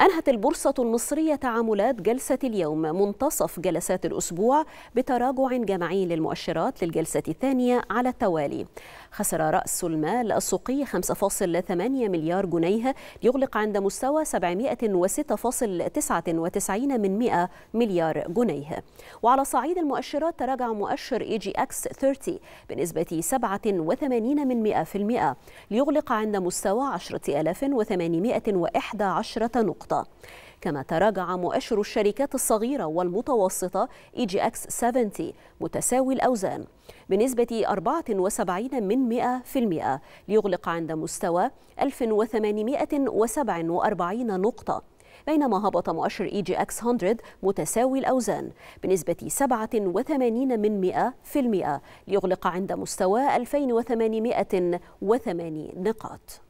أنهت البورصة المصرية تعاملات جلسة اليوم منتصف جلسات الأسبوع بتراجع جماعي للمؤشرات للجلسة الثانية على التوالي خسر رأس المال السوقي 5.8 مليار جنيه ليغلق عند مستوى 706.99 من 100 مليار جنيه وعلى صعيد المؤشرات تراجع مؤشر اي جي اكس 30 بنسبة 87 من 100% ليغلق عند مستوى 10811 نقطة النقطة كما تراجع مؤشر الشركات الصغيرة والمتوسطة إي جي أكس 70 متساوي الأوزان بنسبة 74 من 100% ليغلق عند مستوى 1847 نقطة بينما هبط مؤشر اي جي اكس 100 متساوي الاوزان بنسبه 87 من 100% ليغلق عند مستوى 2880 نقاط